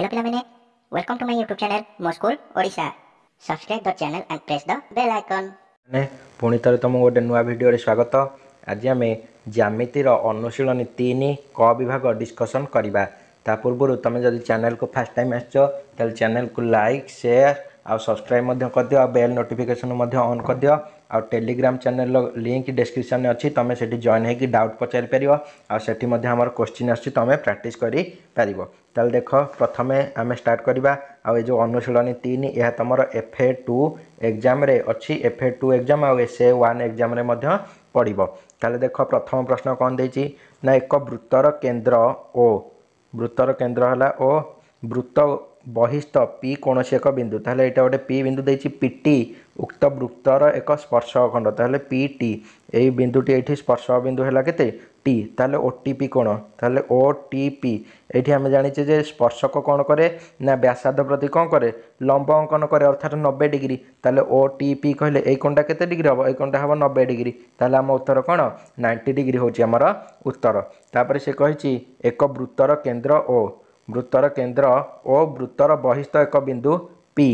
Hello Pilamine, welcome to my YouTube channel Mo School Odisha. Subscribe the channel and press the bell icon. ମାନେ ପୁଣି ଥରେ ତୁମକୁ ଗୋଟେ ନୂଆ ଭିଡ଼ିଓରେ ସ୍ୱାଗତ ଆଜି ଆମେ ଜ୍ୟାମିତିର ଅନୁଶୀଳନୀ ତିନି କ ବିଭାଗ ଡିସ୍କସନ୍ କରିବା ତା ପୂର୍ବରୁ ତୁମେ ଯଦି ଚ୍ୟାନେଲକୁ ଫାର୍ଷ୍ଟ ଟାଇମ୍ ଆସିଛ ତାହେଲେ ଚ୍ୟାନେଲକୁ ଲାଇକ୍ ସେୟାର ଆଉ ସବସ୍କ୍ରାଇବ୍ ମଧ୍ୟ କରିଦିଅ ଆଉ ବେଲ୍ ନୋଟିଫିକେସନ୍ ମଧ୍ୟ ଅନ୍ କରିଦିଅ आउ टेलीग्राम चैनल लिंक डिस्क्रिप्शन में अच्छी तुम्हें से जॉइन होकर डाउट पचार पार आठी आमर क्वेश्चन आम प्राक्ट कर देख प्रथम आम स्टार्ट करवा आज अनुशीलन तीन यह तुम एफ ए टू एक्जाम अच्छी F A two exam S A one exam पड़ो तेल देख प्रथम प्रश्न कौन दे एक वृत्तर केन्द्र ओ वृत्तर केन्द्र है ओ वृत्त বহিସ୍ଥ ପି କୌଣସି ଏକ ବିନ୍ଦୁ ତାହେଲେ ଏଇଟା ଗୋଟେ ପି ବିନ୍ଦୁ ଦେଇଛି ପି ଟି ଉକ୍ତ ବୃତ୍ତର ଏକ ସ୍ପର୍ଶକ ଖଣ୍ଡ ତାହେଲେ ପି ଟି ଏଇ ବିନ୍ଦୁଟି ଏଇଠି ସ୍ପର୍ଶକ ବିନ୍ଦୁ ହେଲା କେତେ ଟି ତାହେଲେ ଓ ଟି ପି କୋଣ ତାହେଲେ ଓ ଟି ପି ଏଇଠି ଆମେ ଜାଣିଛେ ଯେ ସ୍ପର୍ଶକ କ'ଣ କରେ ନା ବ୍ୟାସାର୍ଦ୍ଧ ପ୍ରତି କ'ଣ କରେ ଲମ୍ବ ଅଙ୍କନ କରେ ଅର୍ଥାତ ନବେ ଡିଗ୍ରୀ ତାହେଲେ ଓ ଟି ପି କହିଲେ ଏଇ କୋଣଟା କେତେ ଡିଗ୍ରୀ ହେବ ଏଇ କୋଣଟା ହେବ ନବେ ଡିଗ୍ରୀ ତାହେଲେ ଆମ ଉତ୍ତର କ'ଣ ନାଇଣ୍ଟି ଡିଗ୍ରୀ ହେଉଛି ଆମର ଉତ୍ତର ତାପରେ ସେ କହିଛି ଏକ ବୃତ୍ତର କେନ୍ଦ୍ର ଓ ବୃତ୍ତର କେନ୍ଦ୍ର ଓ ବୃତ୍ତର ବହିସ୍ଥ ଏକ ବିନ୍ଦୁ ପି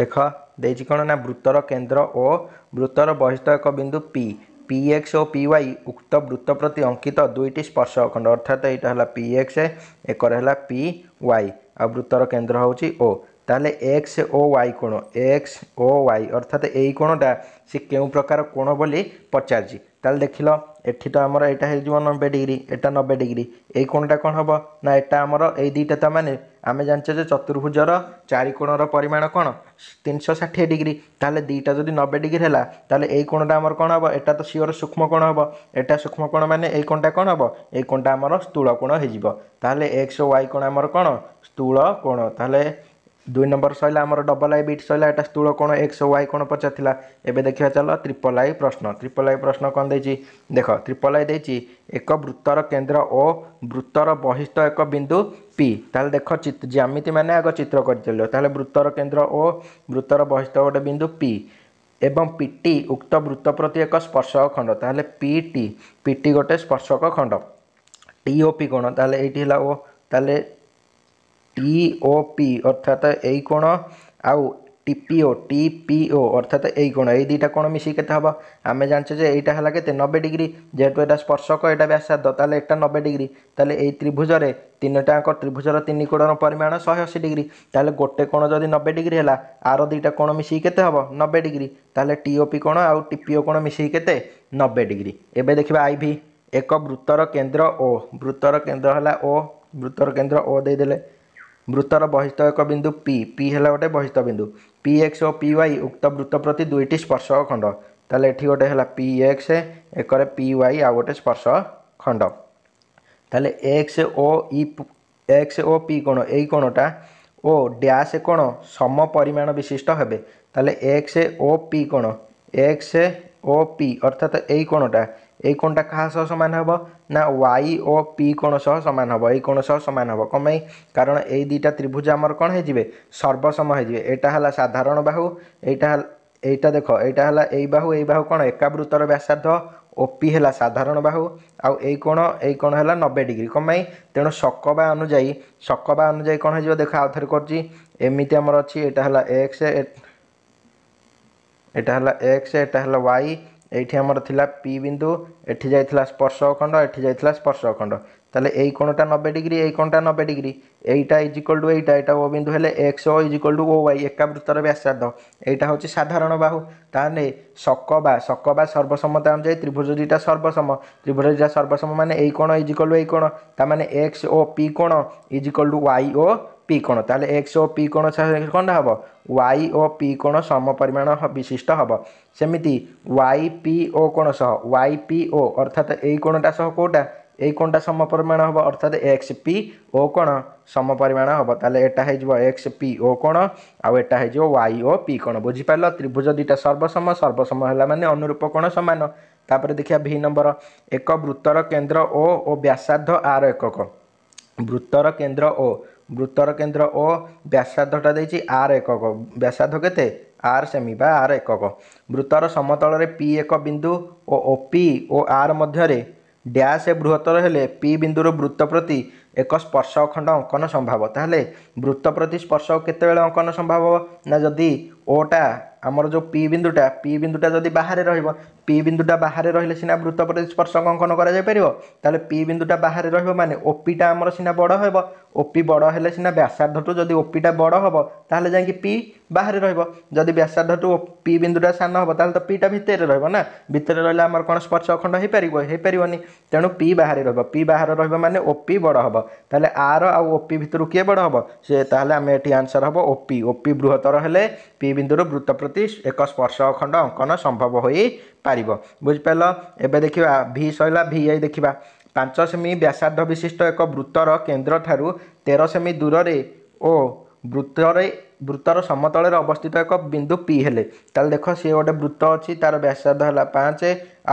ଦେଖ ଦେଇଛି କ'ଣ ନା ବୃତ୍ତର କେନ୍ଦ୍ର ଓ ବୃତ୍ତର ବହିସ୍ଥ ଏକ ବିନ୍ଦୁ ପି ପି ଏକ୍ସ ଓ ପି ୱାଇ ଉକ୍ତ ବୃତ୍ତ ପ୍ରତି ଅଙ୍କିତ ଦୁଇଟି ସ୍ପର୍ଶ ଖଣ୍ଡ ଅର୍ଥାତ୍ ଏଇଟା ହେଲା ପି ଏକ୍ସ ଏକର ହେଲା ପି ୱାଇ ଆଉ ବୃତ୍ତର କେନ୍ଦ୍ର ହେଉଛି ଓ ତାହେଲେ ଏକ୍ସ ଓ ୱାଇ କୋଣ ଏକ୍ସ ଓ ୱାଇ ଅର୍ଥାତ୍ ଏଇ କୋଣଟା ସେ କେଉଁ ପ୍ରକାର କୋଣ ବୋଲି ପଚାରିଛି তাহলে দেখিল এটি তো আমার এটা হয়ে নবে ডিগ্রি এটা নবে ডিগ্রি এই কোণটা কোণ হব না এটা আমার এই দুইটা তা মানে আমি জানছে যে চতুর্ভুজর চারি কোণর পরিমাণ কোণ তিনশো ষাঠিয়ে ডিগ্রি তাহলে দুইটা যদি নবে ডিগ্রি হল তাহলে এই কোণটা আমার কোণ হব এটা তো সিওর সূক্ষ্ম কোণ হব এটা সূক্ষ্ম কোণ মানে এই কোণটা কোণ হব এই কোণটা আমার স্থূল কোণ হয়ে যাব তাহলে এক্স ওয়াই কোণ আমার কোণ স্থূল কোণ তাহলে দুই নম্বর ସରିଲା ଆମର ଡବଲ୍ ଆଇ ବିଟ୍ ସରିଲା ଏଇଟା ସ୍ଥୂଳ କୋଣ ଏକ୍ସ ୱାଇ କୋଣ ପଚାରିଥିଲା ଏବେ ଦେଖିବା ଚାଲ ତ୍ରିପଲ ଆଇ ପ୍ରଶ୍ନ ତ୍ରିପଲ ଆଇ ପ୍ରଶ୍ନ କ'ଣ ଦେଇଛି ଦେଖ ତ୍ରିପଲ ଆଇ ଦେଇଛି ଏକ ବୃତ୍ତର କେନ୍ଦ୍ର ଓ ବୃତ୍ତର ବହିଷ୍ଠ ଏକ ବିନ୍ଦୁ ପି ତାହେଲେ ଦେଖ ଜ୍ୟାମିତିମାନେ ଆଗ ଚିତ୍ର କରିଚାଲିବ ତାହେଲେ ବୃତ୍ତର କେନ୍ଦ୍ର ଓ ବୃତ୍ତର ବହିଷ୍ଠ ଗୋଟେ ବିନ୍ଦୁ ପି ଏବଂ ପିଟି ଉକ୍ତ ବୃତ୍ତ ପ୍ରତି ଏକ ସ୍ପର୍ଶକ ଖଣ୍ଡ ତାହେଲେ ପିଟି ପିଟି ଗୋଟେ ସ୍ପର୍ଶକ ଖଣ୍ଡ ଟି ଓ ପି କ'ଣ ତାହେଲେ ଏଇଠି ହେଲା ଓ ତାହେଲେ পিওপি অর্থাৎ এই কোণ আউ টিপিও টিপিও অর্থাৎ এই কোণ এই দুইটা কোণ মিশিয়ে কেতে হব আমি জানছো যে এইটা হল কেতে নবে ডিগ্রি যেহেতু এটা স্পর্শক এটা ব্যাসার্ধ তাহলে এটা নবে ডিগ্রি তাহলে এই ত্রিভুজরে তিনটাঙ্ক ত্রিভুজর তিন কোণর পরিমাণ শহে অশী ডিগ্রি তাহলে গোটে কোণ যদি নবে ডিগ্রি হল আর দুইটা কোণ মিশিয়ে কেতে হব নবে ডিগ্রি তাহলে টিওপি কোণ আউ টিপিও কোণ মিশিয়ে কেতে নবে ডিগ্রি এবে দেখবা আইভি এক বৃত্তর কেন্দ্র ও বৃত্তর কেন্দ্র হল ও বৃত্তর কেন্দ্র ও দেইদেলে ବୃତ୍ତର ବହିସ୍ତକ ବିନ୍ଦୁ ପି ପି ହେଲା ଗୋଟେ ବହିସ୍ତ ବିନ୍ଦୁ ପି ଏକ୍ସ ଓ ପି ୱାଇ ଉକ୍ତ ବୃତ୍ତ ପ୍ରତି ଦୁଇଟି ସ୍ପର୍ଶକ ଖଣ୍ଡ ତାହେଲେ ଏଠି ଗୋଟେ ହେଲା ପି ଏକ୍ସ ଏକରେ ପି ୱାଇ ଆଉ ଗୋଟେ ସ୍ପର୍ଶ ଖଣ୍ଡ ତାହେଲେ ଏକ୍ସ ଓ ଇ ଏକ୍ସ ଓ ପି କୋଣ ଏଇ କୋଣଟା ଓ ଡ୍ୟାସ୍ କୋଣ ସମ ପରିମାଣ ବିଶିଷ୍ଟ ହେବେ ତାହେଲେ ଏକ୍ସ ଓ ପି କୋଣ ଏକ୍ସ ଓ ପି ଅର୍ଥାତ ଏଇ କୋଣଟା এই কোণটা কাହା ସହ ସମାନ ହେବ ନା ୱାଇ ଓ ପି କୋଣ ସହ ସମାନ ହେବ ଏଇ କୋଣ ସହ ସମାନ ହେବ କ'ଣ ପାଇଁ କାରଣ ଏଇ ଦୁଇଟା ତ୍ରିଭୁଜ ଆମର କ'ଣ ହେଇଯିବେ ସର୍ବସମ ହେଇଯିବେ ଏଇଟା ହେଲା ସାଧାରଣ ବାହୁ ଏଇଟା ଏଇଟା ଦେଖ ଏଇଟା ହେଲା ଏଇ ବାହୁ ଏଇ ବାହୁ କ'ଣ ଏକାବୃତର ବ୍ୟାସାର୍ଦ୍ଧ ଓପି ହେଲା ସାଧାରଣ ବାହୁ ଆଉ ଏଇ କୋଣ ଏଇ କୋଣ ହେଲା ନବେ ଡିଗ୍ରୀ କ'ଣ ପାଇଁ ତେଣୁ ଶକବା ଅନୁଯାୟୀ ଶକବା ଅନୁଯାୟୀ କ'ଣ ହେଇଯିବ ଦେଖ ଆଉ ଥରେ କରୁଛି ଏମିତି ଆମର ଅଛି ଏଇଟା ହେଲା ଏକ୍ସ ଏଇଟା ହେଲା ଏକ୍ସ ଏଇଟା ହେଲା ୱାଇ এইটি আমার লা পি বিন্দু এটি যাই স্পর্শখণ্ড এটি যাই স্পর্শখণ্ড তাহলে এই কোণটা নবে ডিগ্রি এই কোণটা নবে ডিগ্রি এইটা ইজ ইকোয়াল টু এইটা এটা ও বিন্দু হলে X O is equal to O Y একা বৃত্তর ব্যাসার্ধ এইটা হচ্ছে সাধারণ বাহু তাহলে শক বা শক বা সর্বসমতা অনুযায়ী ত্রিভুজ দুইটা সর্বসম ত্রিভুজ দুইটা সর্বসম মানে এই কোণ ইজ ইকোয়াল টু এই কোণ তার মানে এক্স ও পি কোণ is equal to Y O P କୋଣ ତାହେଲେ ଏକ୍ସ ଓ ପି କୋଣ କ'ଣଟା ହେବ ୱାଇ ଓ ପି କୋଣ ସମପରିମାଣ ବିଶିଷ୍ଟ ହେବ ସେମିତି ୱାଇ ପି ଓ କୋଣ ସହ ୱାଇ ପି ଓ ଅର୍ଥାତ ଏଇ କୋଣଟା ସହ କେଉଁଟା ଏଇ କୋଣଟା ସମପରିମାଣ ହେବ ଅର୍ଥାତ ଏକ୍ସ ପି ଓ କୋଣ ସମପରିମାଣ ହେବ ତାହେଲେ ଏଟା ହେଇଯିବ ଏକ୍ସ ପି ଓ କୋଣ ଆଉ ଏଟା ହେଇଯିବ ୱାଇ ଓ ପି କୋଣ ବୁଝିପାରିଲ ତ୍ରିଭୁଜ ଦୁଇଟା ସର୍ବସମ ସର୍ବସମ ହେଲା ମାନେ ଅନୁରୂପ କୋଣ ସମାନ ତାପରେ ଦେଖିବା ଭି ନମ୍ବର ଏକ ବୃତ୍ତର କେନ୍ଦ୍ର ଓ ଓ ବ୍ୟାସାର୍ଦ୍ଧ ଆର ଏକକ ବୃତ୍ତର କେନ୍ଦ୍ର ଓ ବୃତ୍ତର କେନ୍ଦ୍ର ଓ ବ୍ୟାସାର୍ଦ୍ଧଟା ଦେଇଛି ଆର୍ ଏକକ ବ୍ୟାସାର୍ଦ୍ଧ କେତେ ଆର୍ ସେମି ବା ଆର୍ ଏକକ ବୃତ୍ତର ସମତଳରେ ପି ଏକ ବିନ୍ଦୁ ଓ ଓ ପି ଓ ଆର୍ ମଧ୍ୟରେ ଡ୍ୟାସ୍ ବୃହତ୍ତର ହେଲେ ପି ବିନ୍ଦୁରୁ ବୃତ୍ତ ପ୍ରତି ଏକ ସ୍ପର୍ଶ ଅଖଣ୍ଡ ଅଙ୍କନ ସମ୍ଭବ ତାହେଲେ ବୃତ୍ତ ପ୍ରତି ସ୍ପର୍ଶ କେତେବେଳେ ଅଙ୍କନ ସମ୍ଭବ ନା ଯଦି ଓଟା ଆମର ଯେଉଁ ପି ବିନ୍ଦୁଟା ପି ବିନ୍ଦୁଟା ଯଦି ବାହାରେ ରହିବ পি বিন্দুটা বাহারে রহলে সিনা বৃত্ত পরে স্পর্শক অঙ্কন করা যাইপার তাহলে পি বিন্দুটা বাহারে রহব মানে ওপিটা আমার সিনা বড় হব ওপি বড় হলে সিনা ব্যাসার্ধটু যদি ওপিটা বড় হব তাহলে যাইকি পি বাহারে রহব যদি ব্যাসার্ধটু পি বিন্দুটা সান হব তাহলে তো পিটা ভিতরে রহব না ভিতরে রহলে আমার কোণ স্পর্শ অখণ্ড হইপার হইপারনি তেণু পি বাহারে রহব পি বাহারে রহব মানে ওপি বড় হব তাহলে আর আউ ওপি ভিতরু কি বড় হব সে তাহলে আমি এটি আনসার হব ওপি ওপি বৃহত্তর হলে পি বিন্দুর বৃত্ত প্রতি এক স্পর্শ অখণ্ড অঙ্কন সম্ভব হয়ে পারিব বুঝিপাল এবে দেখিবা ভি সরিলা ভি আই দেখিবা ପାଞ୍ଚ ସେମି ବ୍ୟାସାର୍ଦ୍ଧ ବିଶିଷ୍ଟ ଏକ ବୃତ୍ତର କେନ୍ଦ୍ରଠାରୁ ତେର ସେମି ଦୂରରେ ଓ ବୃତ୍ତରେ ବୃତ୍ତର ସମତଳରେ ଅବସ୍ଥିତ ଏକ ବିନ୍ଦୁ ପି ହେଲେ ତାହେଲେ ଦେଖ ସିଏ ଗୋଟେ ବୃତ୍ତ ଅଛି ତାର ବ୍ୟାସାର୍ଦ୍ଧ ହେଲା ପାଞ୍ଚ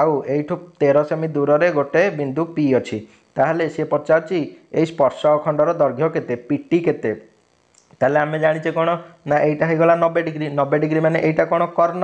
ଆଉ ଏଇଠୁ ତେର ସେମି ଦୂରରେ ଗୋଟେ ବିନ୍ଦୁ ପି ଅଛି ତାହେଲେ ସିଏ ପଚାରୁଛି ଏଇ ସ୍ପର୍ଶ ଅଖଣ୍ଡର ଦୈର୍ଘ୍ୟ କେତେ ପିଟି କେତେ ତାହେଲେ ଆମେ ଜାଣିଛେ କ'ଣ ନା ଏଇଟା ହେଇଗଲା ନବେ ଡିଗ୍ରୀ ନବେ ଡିଗ୍ରୀ ମାନେ ଏଇଟା କ'ଣ କର୍ଣ୍ଣ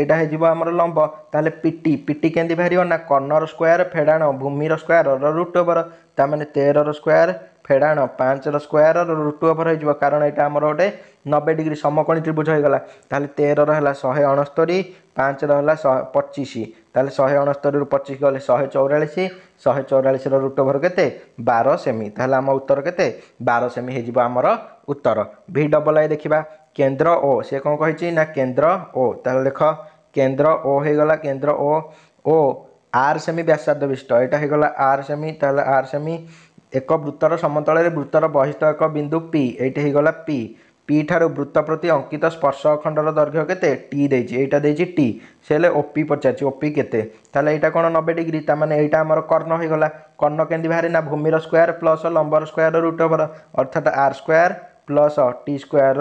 এইটা হয়ে আমার লম্ব তাহলে পিটি পিটি কেমি বাহার না কর্ণর স্কোয়ার ফেড়াণ ভূমির স্কোয়ার রুট ওভর তা মানে তেরর স্কোয়ার ফেড়াণ পাঁচর স্কোয়ার রুট ওভর হয়ে যাব কারণ এটা আমার গোটে নবে ডিগ্রি সমকোণী ত্রিভুজ হয়ে গলা তাহলে তেরর হল শহে অণস্তরি পাঁচর হল পঁচিশ তাহলে শহে অণস্তরি পঁচিশ গলে শহে চৌরাশ শহে চৌরাশর রুট ওভর কেতে বার সেমি তাহলে আমার উত্তর কেতে বার সেমি হয়ে যাব আমার উত্তর ভি ডবল আই দেখা କେନ୍ଦ୍ର ଓ ସେ କ'ଣ କହିଛି ନା କେନ୍ଦ୍ର ଓ ତାହେଲେ ଦେଖ କେନ୍ଦ୍ର ଓ ହେଇଗଲା କେନ୍ଦ୍ର ଓ ଓ ଆର୍ ସେମି ବ୍ୟାସାର୍ଦ୍ଧ ବିଷ୍ଟ ଏଇଟା ହେଇଗଲା ଆର୍ ସେମି ତାହେଲେ ଆର୍ ସେମି ଏକ ବୃତ୍ତର ସମତଳରେ ବୃତ୍ତର ବହିଷ୍ଠ ଏକ ବିନ୍ଦୁ ପି ଏଇଟା ହେଇଗଲା ପି ପି ଠାରୁ ବୃତ୍ତ ପ୍ରତି ଅଙ୍କିତ ସ୍ପର୍ଶ ଖଣ୍ଡର ଦୈର୍ଘ୍ୟ କେତେ ଟି ଦେଇଛି ଏଇଟା ଦେଇଛି ଟି ସେ ହେଲେ ଓପି ପଚାରିଛି ଓପି କେତେ ତାହେଲେ ଏଇଟା କ'ଣ ନବେ ଡିଗ୍ରୀ ତାମାନେ ଏଇଟା ଆମର କର୍ଣ୍ଣ ହେଇଗଲା କର୍ଣ୍ଣ କେମିତି ବାହାରେ ନା ଭୂମିର ସ୍କୋୟାର ପ୍ଲସ୍ ଲମ୍ବର ସ୍କୋୟାର ରୁଟ୍ ଓଭର ଅର୍ଥାତ R square plus T square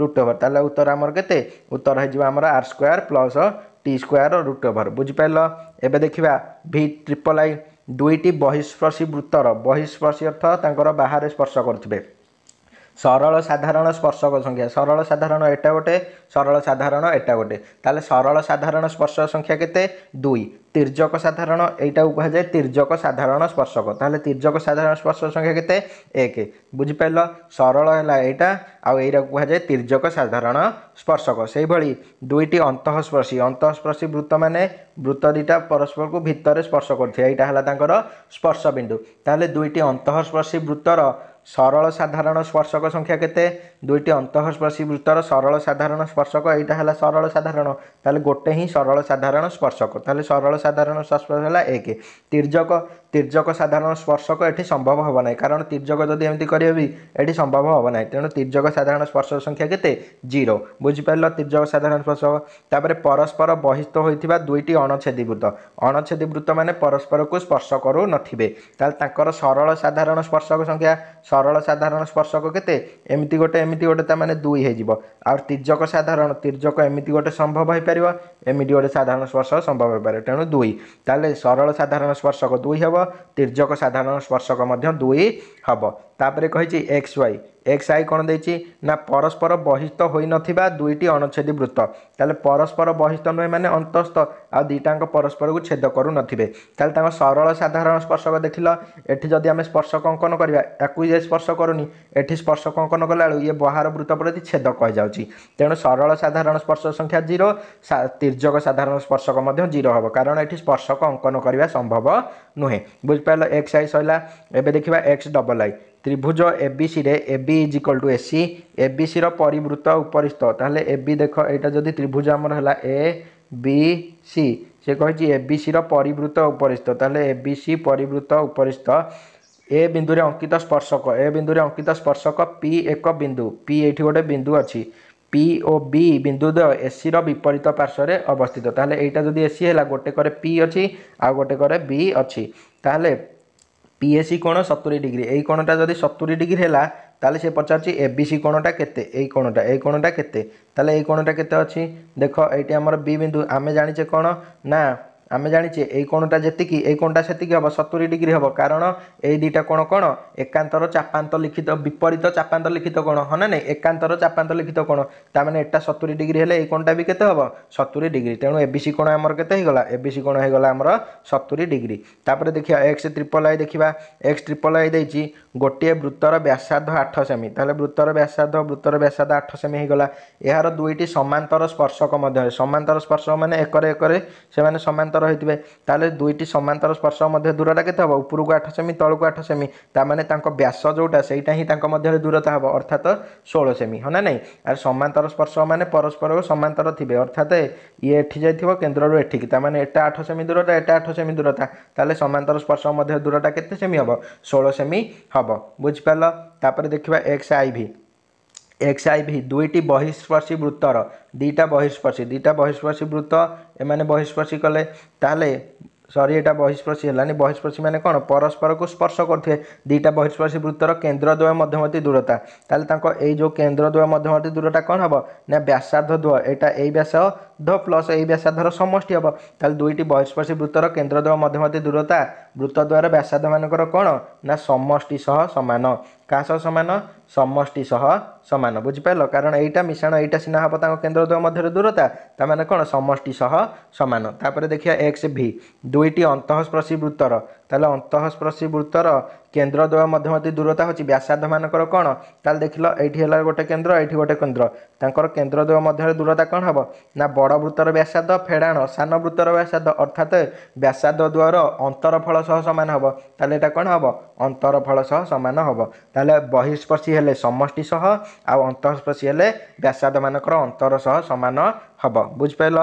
root over তাহলে উত্তর আমার কেতে উত্তর হয়ে আমার R square plus T square root over বুঝিপার এবে দেখা ভি ট্রিপল আই দুইটি বহিঃস্পর্শী বৃত্তর বহিঃস্পর্শী অর্থ তাঁর বাহারে স্পর্শ করুবে সরল সাধারণ স্পর্শক সংখ্যা সরল সাধারণ এটা গোটে সরল সাধারণ এটা গোটে তাহলে সরল সাধারণ স্পর্শক সংখ্যা কেতে দুই তির্যক সাধারণ এইটাও কুহযায় তির্যক সাধারণ স্পর্শক তাহলে তির্যক সাধারণ স্পর্শক সংখ্যা কেতে এক বুঝিপার সরল হল এইটা আইটা কুহযায় তির্যক সাধারণ স্পর্শক সেইভাবে দুইটি অন্তঃস্পর্শী অন্তঃস্পর্শী বৃত্ত মানে বৃত্ত দুইটা পরস্পরক ভিতরে স্পর্শ করছে এইটা হল তাঁর স্পর্শবিন্দু তাহলে দুইটি অন্তঃস্পর্শী বৃত্তর সরল সাধারণ স্পর্শক সংখ্যা কেতে ଦୁଇଟି ଅନ୍ତଃସ୍ପର୍ଶୀ ବୃତ୍ତର ସରଳ ସାଧାରଣ ସ୍ପର୍ଶକ ଏଇଟା ହେଲା ସରଳ ସାଧାରଣ ତାହେଲେ ଗୋଟେ ହିଁ ସରଳ ସାଧାରଣ ସ୍ପର୍ଶକ ତାହେଲେ ସରଳ ସାଧାରଣ ସ୍ପର୍ଶକ ହେଲା ଏକ ତିର୍ଯକ ତିର୍ଯକ ସାଧାରଣ ସ୍ପର୍ଶକ ଏଠି ସମ୍ଭବ ହେବ ନାହିଁ କାରଣ ତିର୍ଯକ ଯଦି ଏମିତି କରିବେ ବି ଏଠି ସମ୍ଭବ ହେବ ନାହିଁ ତେଣୁ ତିର୍ଯକ ସାଧାରଣ ସ୍ପର୍ଶକ ସଂଖ୍ୟା କେତେ ଜିରୋ ବୁଝିପାରିଲ ତିର୍ଯକ ସାଧାରଣ ସ୍ପର୍ଶକ ତାପରେ ପରସ୍ପର ବହିସ୍ଥ ହୋଇଥିବା ଦୁଇଟି ଅଣଛେଦୀବୃତ୍ତ ଅଣଛେଦୀବୃତ୍ତ ମାନେ ପରସ୍ପରକୁ ସ୍ପର୍ଶ କରୁନଥିବେ ତାହେଲେ ତାଙ୍କର ସରଳ ସାଧାରଣ ସ୍ପର୍ଶକ ସଂଖ୍ୟା ସରଳ ସାଧାରଣ ସ୍ପର୍ଶକ କେତେ ଏମିତି ଗୋଟେ ଏମିତି ଗୋଟେ ତା'ମାନେ ଦୁଇ ହେଇଯିବ ଆଉ ତିର୍ଯ୍ୟକ ସାଧାରଣ ତିର୍ଯ୍ୟକ ଏମିତି ଗୋଟେ ସମ୍ଭବ ହୋଇପାରିବ ଏମିତି ଗୋଟେ ସାଧାରଣ ସ୍ପର୍ଶକ ସମ୍ଭବ ହୋଇପାରିବ ତେଣୁ ଦୁଇ ତା'ହେଲେ ସରଳ ସାଧାରଣ ସ୍ପର୍ଶକ ଦୁଇ ହେବ ତିର୍ଯ୍ୟକ ସାଧାରଣ ସ୍ପର୍ଶକ ମଧ୍ୟ ଦୁଇ ହେବ ତାପରେ କହିଛି ଏକ୍ସ ୱାଇ এক্স আই କ'ଣ ଦେଇଛି ନା ପରସ୍ପର ବହିସ୍ଥ ହୋଇନଥିବା ଦୁଇଟି ଅଣଛେଦୀ ବୃତ୍ତ ତାହେଲେ ପରସ୍ପର ବହିସ୍ଥ ନୁହେଁ ମାନେ ଅନ୍ତସ୍ଥ ଆଉ ଦୁଇଟାଙ୍କ ପରସ୍ପରକୁ ଛେଦ କରୁନଥିବେ ତାହେଲେ ତାଙ୍କ ସରଳ ସାଧାରଣ ସ୍ପର୍ଶକ ଦେଖିଲ ଏଠି ଯଦି ଆମେ ସ୍ପର୍ଶକ ଅଙ୍କନ କରିବା ୟାକୁ ଇଏ ସ୍ପର୍ଶ କରୁନି ଏଠି ସ୍ପର୍ଶକ ଅଙ୍କନ କଲାବେଳକୁ ଇଏ ବହାର ବୃତ୍ତ ପ୍ରତି ଛେଦ କହିଯାଉଛି ତେଣୁ ସରଳ ସାଧାରଣ ସ୍ପର୍ଶ ସଂଖ୍ୟା ଜିରୋ ତିର୍ଯ୍ୟକ ସାଧାରଣ ସ୍ପର୍ଶକ ମଧ୍ୟ ଜିରୋ ହେବ କାରଣ ଏଠି ସ୍ପର୍ଶକ ଅଙ୍କନ କରିବା ସମ୍ଭବ ନୁହେଁ ବୁଝିପାରିଲ ଏକ୍ସ ଆଇ ସରିଲା ଏବେ ଦେଖିବା ଏକ୍ସ ଡବଲ୍ ଆଇ ত্রিভুজ এবিসিরে A B is equal to A C এবিসির পরিবৃত উপরিস্থ তাহলে এবি দেখ এটা যদি ত্রিভুজ আমার হল এ বি সি সে কী এবিসির পরিবৃত উপরিস্থ তাহলে এবিসি পরিবৃত উপরিস্থ এ বিন্দুরে অঙ্কিত স্পর্শক এ বিন্দুরে অঙ্কিত স্পর্শক পি এক বিন্দু পি এইটি গোটে বিন্দু অছি পি ও বি বিন্দুদ্বয় এসির বিপরীত পার্শ্বরে অবস্থিত তাহলে এইটা যদি এসি হল গোটে করে পি অছি আউ গোটে করে বি অছি তাহলে পিএসি কোণ সতুরি ডিগ্রি এই কোণটা যদি সতুরি ডিগ্রি হল তাহলে সে পচারছে এবিসি কোণটা কেতে এই কোণটা এই কোণটা কেতে তাহলে এই কোণটা কেতে অছি দেখ এইটি আমার বি বিন্দু আমি জাঁচে কোণ না আমি জাঁচে এই কোণটা যেতিকি এই কোণটা সেতিকি হব সতুরি ডিগ্রি হব কারণ এই দুইটা কোণ কোণ একান্তর চাপান্ত লিখিত বিপরীত চাপান্ত লিখিত কোণ হ্যাঁ না নাই একান্তর চাপান্ত লিখিত কোণ তার মানে এটা সতুরি ডিগ্রি হলে এই কোণটা বি কেতে হব সতুরি ডিগ্রি তেমন এবিসি কোণ আমার কেতে হয়ে গলা এবিসি কোণ হয়ে গলা আমার সতুরি ডিগ্রি তাপরে দেখা এক্স ট্রিপল আই দেখা এক্স ট্রিপল আই দিয়েছি গোটিয়ে বৃত্তর ব্যাসার্ধ আঠ সেমি তাহলে বৃত্তর ব্যাসার্ধ বৃত্তর ব্যাসার্ধ আঠ সেমি হয়ে গলা এর দুইটি সমান্তর স্পর্শক মধ্যে সমান্তর স্পর্শক মানে একরে একরে সে সমান্তর ଉଚ୍ଚତର ହୋଇଥିବେ ତାହେଲେ ଦୁଇଟି ସମାନ୍ତର ସ୍ପର୍ଶ ମଧ୍ୟ ଦୂରତା କେତେ ହେବ ଉପରକୁ ଆଠ ସେମି ତଳକୁ ଆଠ ସେମି ତାମାନେ ତାଙ୍କ ବ୍ୟାସ ଯେଉଁଟା ସେଇଟା ହିଁ ତାଙ୍କ ମଧ୍ୟରେ ଦୂରତା ହେବ ଅର୍ଥାତ ଷୋହଳ ସେମି ହଁ ନା ନାହିଁ ଆଉ ସମାନ୍ତର ସ୍ପର୍ଶ ମାନେ ପରସ୍ପରକୁ ସମାନ୍ତର ଥିବେ ଅର୍ଥାତ ଇଏ ଏଠି ଯାଇଥିବ କେନ୍ଦ୍ରରୁ ଏଠିକି ତାମାନେ ଏଟା ଆଠ ସେମି ଦୂରତା ଏଟା ଆଠ ସେମି ଦୂରତା ତାହେଲେ ସମାନ୍ତର ସ୍ପର୍ଶ ମଧ୍ୟ ଦୂରଟା କେତେ ସେମି ହେବ ଷୋହଳ ସେମି ହେବ ବୁଝିପାରିଲ ତାପରେ ଦେଖିବା X I V X I V দুইটি বহিঃস্পর্শী বৃত্তর দুইটা বহিঃস্পর্শী দুইটা বহিঃস্পর্শী বৃত্ত এমানে বহিঃস্পর্শী কলে তাহলে সরি এটা বহিঃস্পর্শী হলানি বহিঃস্পর্শী মানে কোণ পরস্পরকু স্পর্শ করুথে দুইটা বহিঃস্পর্শী বৃত্তর কেন্দ্রদ্বয় মধ্যবর্তী দূরতা তাহলে তাঁর এই যে কেন্দ্রদ্বয় মধ্যবর্তী দূরতা কোণ হব না ব্যাসার্ধ দ্বয় এটা এই ব্যাস ଧ ପ୍ଲସ୍ ଏଇ ବ୍ୟାସାର୍ଦ୍ଧର ସମଷ୍ଟି ହେବ ତାହେଲେ ଦୁଇଟି ବହିସ୍ପର୍ଶୀ ବୃତ୍ତର କେନ୍ଦ୍ରଦ୍ୱୟ ମଧ୍ୟବର୍ତ୍ତୀ ଦୂରତା ବୃତ୍ତ ଦ୍ୱାରା ବ୍ୟାସାର୍ଦ୍ଧମାନଙ୍କର କ'ଣ ନା ସମଷ୍ଟି ସହ ସମାନ କାହା ସହ ସମାନ ସମଷ୍ଟି ସହ ସମାନ ବୁଝିପାରିଲ କାରଣ ଏଇଟା ମିଶାଣ ଏଇଟା ସିନା ହେବ ତାଙ୍କ କେନ୍ଦ୍ରଦ୍ୱୟ ମଧ୍ୟରେ ଦୂରତା ତାମାନେ କ'ଣ ସମଷ୍ଟି ସହ ସମାନ ତାପରେ ଦେଖିବା ଏକ୍ସ ଭି ଦୁଇଟି ଅନ୍ତଃସ୍ପର୍ଶୀ ବୃତ୍ତର তাহলে অন্তঃস্পর্শী বৃত্তর কেন্দ্রদ্বয় মধ্যবর্তী দূরতা হচ্ছে ব্যাসার্ধ মানকর কোণ তাহলে দেখিল এইটি হল গোটে কেন্দ্র এইটি গোটে কেন্দ্র তাঁর কেন্দ্রদ্বয় মধ্যে দূরতা কোণ হব না বড় বৃত্তর ব্যাসার্ধ ফেড়াণ সান বৃত্তর ব্যাসার্ধ অর্থাৎ ব্যাসার্ধ দ্বয়র অন্তরফল সহ সমান হব তাহলে এটা কোণ হব অন্তরফল সহ সমান হব তাহলে বহিঃস্পর্শী হলে সমষ্টি সহ ଆଉ ଅନ୍ତଃସ୍ପର୍ଶୀ ହେଲେ ବ୍ୟାସାର୍ଦ୍ଧମାନଙ୍କର ଅନ୍ତର ସହ ସମାନ ହେବ ବୁଝିପାରିଲ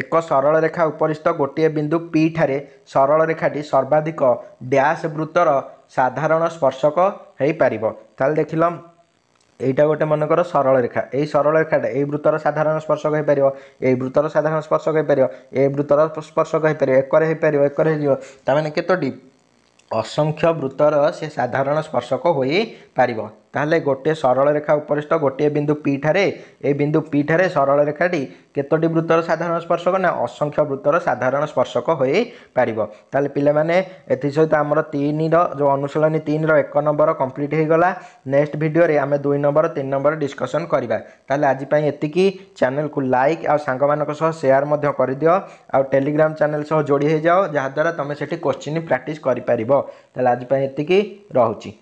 ଏକ ସରଳ ରେଖା ଉପରିସ୍ଥ ଗୋଟିଏ ବିନ୍ଦୁ ପି ଠାରେ ସରଳ ରେଖାଟି ସର୍ବାଧିକ ଡ୍ୟାସ୍ ବୃତ୍ତର ସାଧାରଣ ସ୍ପର୍ଶକ ହୋଇପାରିବ ତାହେଲେ ଦେଖିଲ ଏଇଟା ଗୋଟେ ମନେକର ସରଳ ରେଖା ଏଇ ସରଳ ରେଖାଟା ଏଇ ବୃତ୍ତର ସାଧାରଣ ସ୍ପର୍ଶକ ହୋଇପାରିବ ଏଇ ବୃତ୍ତର ସାଧାରଣ ସ୍ପର୍ଶକ ହୋଇପାରିବ ଏଇ ବୃତ୍ତର ସ୍ପର୍ଶକ ହୋଇପାରିବ ଏକରେ ହୋଇପାରିବ ଏକରେ ହୋଇଯିବ ତା'ମାନେ କେତୋଟି ଅସଂଖ୍ୟ ବୃତ୍ତର ସେ ସାଧାରଣ ସ୍ପର୍ଶକ ହୋଇପାରିବ ତାହେଲେ ଗୋଟିଏ ସରଳରେଖା ଉପରିସ୍ଥ ଗୋଟିଏ ବିନ୍ଦୁ ପି ଠାରେ ଏହି ବିନ୍ଦୁ ପି ଠାରେ ସରଳରେଖାଟି କେତୋଟି ବୃତ୍ତର ସାଧାରଣ ସ୍ପର୍ଶକ ନା ଅସଂଖ୍ୟ ବୃତ୍ତର ସାଧାରଣ ସ୍ପର୍ଶକ ହୋଇପାରିବ ତାହେଲେ ପିଲାମାନେ ଏଥିସହିତ ଆମର ତିନିର ଯେଉଁ ଅନୁଶୀଳନୀ ତିନିର ଏକ ନମ୍ବର କମ୍ପ୍ଲିଟ୍ ହୋଇଗଲା ନେକ୍ସଟ ଭିଡ଼ିଓରେ ଆମେ ଦୁଇ ନମ୍ବର ତିନି ନମ୍ବର ଡିସ୍କସନ୍ କରିବା ତାହେଲେ ଆଜି ପାଇଁ ଏତିକି ଚ୍ୟାନେଲକୁ ଲାଇକ୍ ଆଉ ସାଙ୍ଗମାନଙ୍କ ସହ ସେୟାର ମଧ୍ୟ କରିଦିଅ ଆଉ ଟେଲିଗ୍ରାମ ଚ୍ୟାନେଲ ସହ ଯୋଡ଼ି ହୋଇଯାଅ ଯାହାଦ୍ୱାରା ତୁମେ ସେଠି କୋଶ୍ଚିନ୍ ପ୍ରାକ୍ଟିସ୍ କରିପାରିବ ତାହେଲେ ଆଜି ପାଇଁ ଏତିକି ରହୁଛି